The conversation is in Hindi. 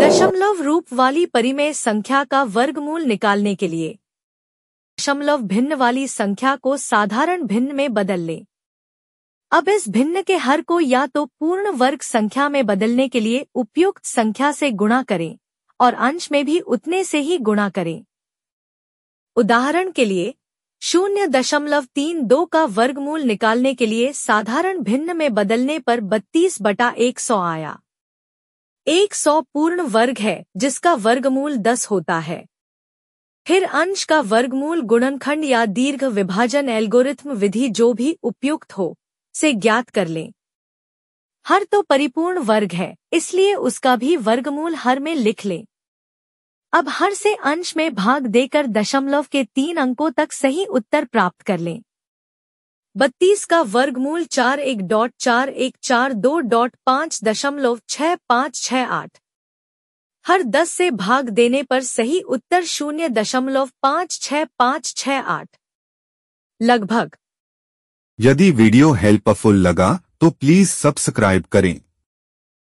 दशमलव रूप वाली परिमेय संख्या का वर्गमूल निकालने के लिए दशमलव भिन्न वाली संख्या को साधारण भिन्न में बदल लें अब इस भिन्न के हर को या तो पूर्ण वर्ग संख्या में बदलने के लिए उपयुक्त संख्या से गुणा करें और अंश में भी उतने से ही गुणा करें उदाहरण के लिए शून्य दशमलव तीन दो का वर्गमूल निकालने के लिए साधारण भिन्न में बदलने पर बत्तीस बटा एक सौ आया एक सौ पूर्ण वर्ग है जिसका वर्गमूल दस होता है फिर अंश का वर्गमूल गुणनखंड या दीर्घ विभाजन एल्गोरिथ्म विधि जो भी उपयुक्त हो से ज्ञात कर लें हर तो परिपूर्ण वर्ग है इसलिए उसका भी वर्गमूल हर में लिख लें अब हर से अंश में भाग देकर दशमलव के तीन अंकों तक सही उत्तर प्राप्त कर लें बत्तीस का वर्गमूल चार एक डॉट चार एक चार दो डॉट पाँच दशमलव छः पाँच छः आठ हर दस से भाग देने पर सही उत्तर शून्य दशमलव पाँच छः पाँच छः आठ लगभग यदि वीडियो हेल्पफुल लगा तो प्लीज सब्सक्राइब करें